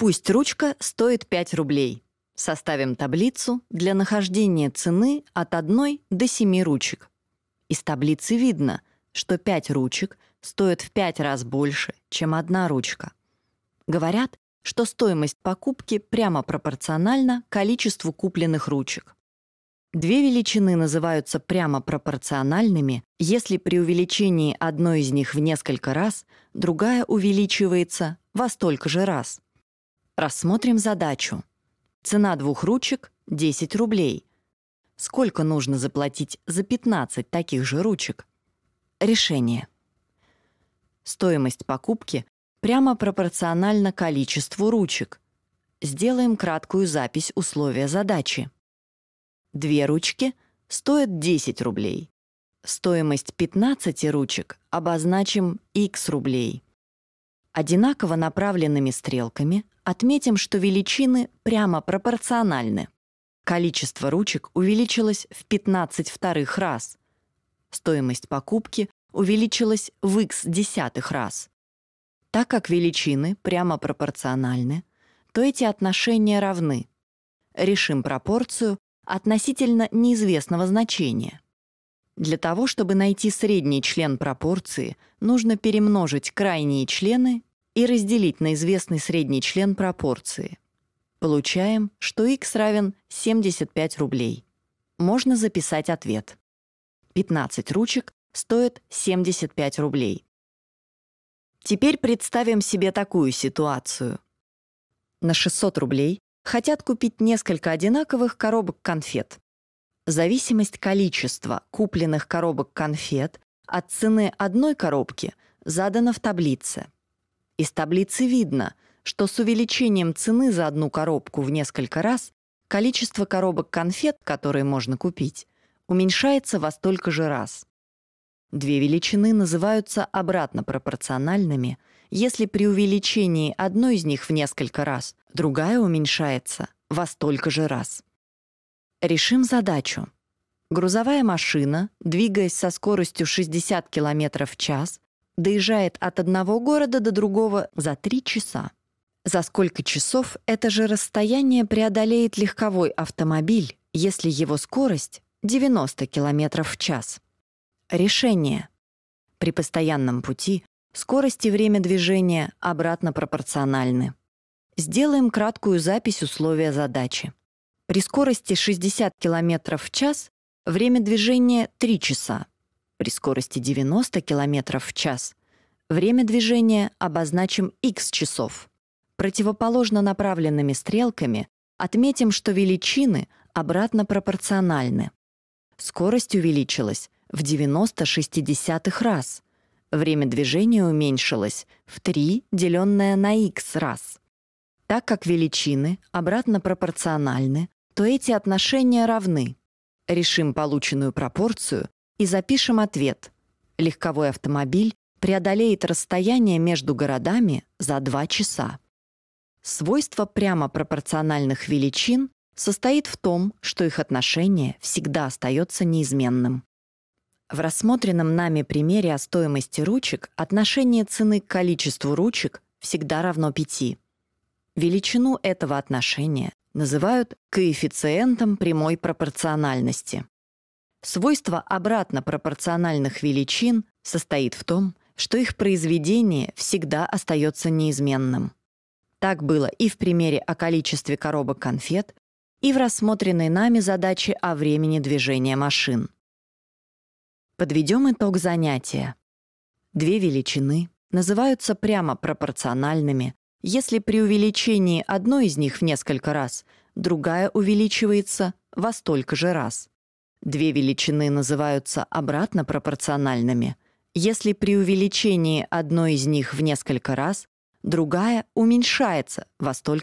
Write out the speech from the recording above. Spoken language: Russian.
Пусть ручка стоит 5 рублей. Составим таблицу для нахождения цены от 1 до 7 ручек. Из таблицы видно, что 5 ручек стоят в 5 раз больше, чем одна ручка. Говорят, что стоимость покупки прямо пропорциональна количеству купленных ручек. Две величины называются прямо пропорциональными, если при увеличении одной из них в несколько раз другая увеличивается во столько же раз. Рассмотрим задачу. Цена двух ручек – 10 рублей. Сколько нужно заплатить за 15 таких же ручек? Решение. Стоимость покупки прямо пропорциональна количеству ручек. Сделаем краткую запись условия задачи. Две ручки стоят 10 рублей. Стоимость 15 ручек обозначим x рублей. Одинаково направленными стрелками Отметим, что величины прямо пропорциональны. Количество ручек увеличилось в 15 вторых раз. Стоимость покупки увеличилась в x десятых раз. Так как величины прямо пропорциональны, то эти отношения равны. Решим пропорцию относительно неизвестного значения. Для того, чтобы найти средний член пропорции, нужно перемножить крайние члены и разделить на известный средний член пропорции. Получаем, что x равен 75 рублей. Можно записать ответ. 15 ручек стоит 75 рублей. Теперь представим себе такую ситуацию. На 600 рублей хотят купить несколько одинаковых коробок конфет. Зависимость количества купленных коробок конфет от цены одной коробки задана в таблице. Из таблицы видно, что с увеличением цены за одну коробку в несколько раз количество коробок конфет, которые можно купить, уменьшается во столько же раз. Две величины называются обратно пропорциональными, если при увеличении одной из них в несколько раз другая уменьшается во столько же раз. Решим задачу. Грузовая машина, двигаясь со скоростью 60 км в час, доезжает от одного города до другого за три часа. За сколько часов это же расстояние преодолеет легковой автомобиль, если его скорость 90 км в час? Решение. При постоянном пути скорость и время движения обратно пропорциональны. Сделаем краткую запись условия задачи. При скорости 60 км в час время движения 3 часа, при скорости 90 км в час время движения обозначим x часов. Противоположно направленными стрелками отметим, что величины обратно пропорциональны. Скорость увеличилась в 90 90,6 раз. Время движения уменьшилось в 3, деленное на x раз. Так как величины обратно пропорциональны, то эти отношения равны. Решим полученную пропорцию и запишем ответ. Легковой автомобиль преодолеет расстояние между городами за 2 часа. Свойство прямо пропорциональных величин состоит в том, что их отношение всегда остается неизменным. В рассмотренном нами примере о стоимости ручек отношение цены к количеству ручек всегда равно 5. Величину этого отношения называют коэффициентом прямой пропорциональности. Свойство обратно пропорциональных величин состоит в том, что их произведение всегда остается неизменным. Так было и в примере о количестве коробок конфет, и в рассмотренной нами задаче о времени движения машин. Подведем итог занятия. Две величины называются прямо пропорциональными, если при увеличении одной из них в несколько раз другая увеличивается во столько же раз. Две величины называются обратно пропорциональными, если при увеличении одной из них в несколько раз, другая уменьшается во столько